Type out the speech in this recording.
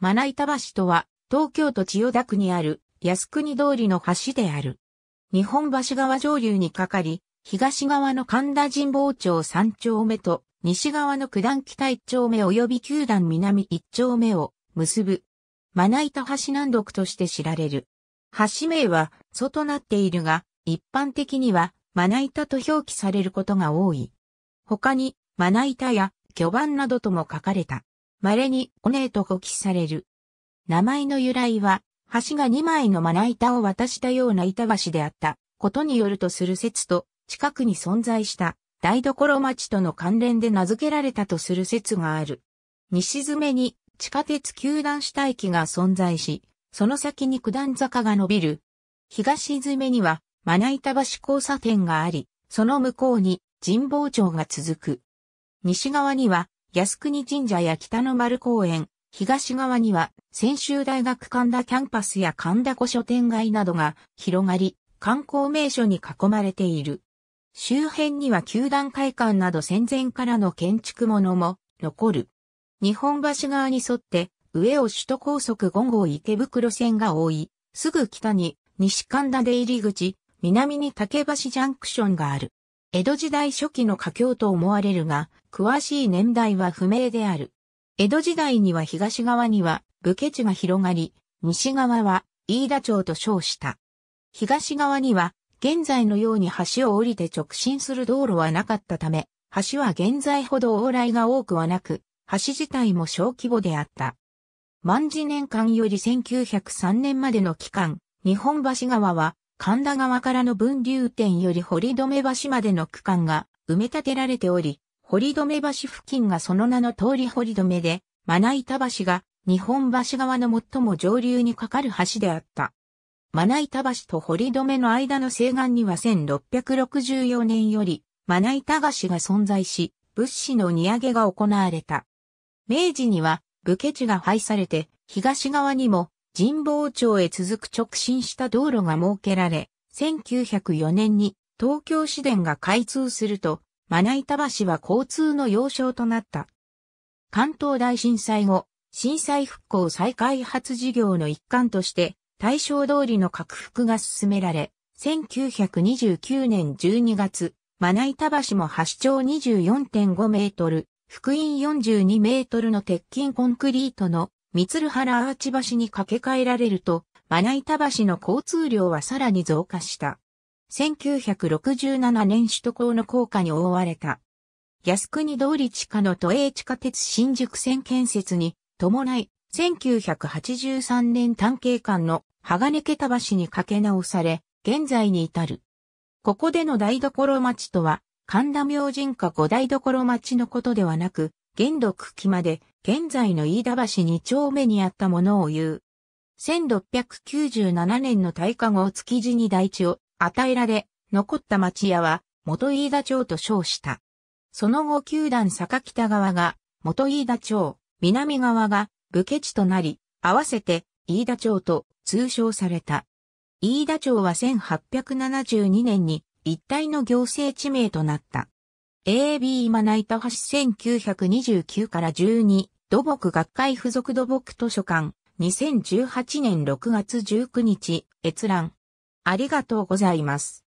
まな板橋とは、東京都千代田区にある靖国通りの橋である。日本橋川上流にかかり、東側の神田神保町三丁目と、西側の九段北一丁目及び九段南一丁目を結ぶ。まな板橋南独として知られる。橋名は、祖となっているが、一般的には、まな板と表記されることが多い。他に、まな板や巨板などとも書かれた。稀におねえと呼記される。名前の由来は、橋が2枚のまな板を渡したような板橋であったことによるとする説と、近くに存在した台所町との関連で名付けられたとする説がある。西詰めに地下鉄九段下駅が存在し、その先に九段坂が伸びる。東詰めには、まな板橋交差点があり、その向こうに神保町が続く。西側には、靖国神社や北の丸公園、東側には、専修大学神田キャンパスや神田古書店街などが広がり、観光名所に囲まれている。周辺には球団会館など戦前からの建築物も残る。日本橋側に沿って、上を首都高速5号池袋線が多い、すぐ北に西神田出入り口、南に竹橋ジャンクションがある。江戸時代初期の佳境と思われるが、詳しい年代は不明である。江戸時代には東側には武家地が広がり、西側は飯田町と称した。東側には現在のように橋を降りて直進する道路はなかったため、橋は現在ほど往来が多くはなく、橋自体も小規模であった。万事年間より1903年までの期間、日本橋川は神田川からの分流点より堀留橋までの区間が埋め立てられており、堀留橋付近がその名の通り堀留で、まな板橋が日本橋側の最も上流に架かる橋であった。まな板橋と堀留の間の西岸には1664年より、まな板橋が存在し、物資の荷上げが行われた。明治には、武家地が廃されて、東側にも神保町へ続く直進した道路が設けられ、1904年に東京市電が開通すると、まな板橋は交通の要衝となった。関東大震災後、震災復興再開発事業の一環として、大正通りの拡幅が進められ、1929年12月、まな板橋も橋長24.5メートル、福音42メートルの鉄筋コンクリートの三鶴原アーチ橋に架け替えられると、まな板橋の交通量はさらに増加した。1967年首都高の高架に覆われた。靖国通り地下の都営地下鉄新宿線建設に伴い、1983年探検官の鋼桁橋に架け直され、現在に至る。ここでの台所町とは、神田明神家五台所町のことではなく、元禄期まで現在の飯田橋二丁目にあったものを言う。1697年の大火後築地に大地を与えられ、残った町屋は元飯田町と称した。その後九段坂北側が元飯田町、南側が武家地となり、合わせて飯田町と通称された。飯田町は1872年に一体の行政地名となった。AB まな板橋1929から12、土木学会附属土木図書館、2018年6月19日、閲覧。ありがとうございます。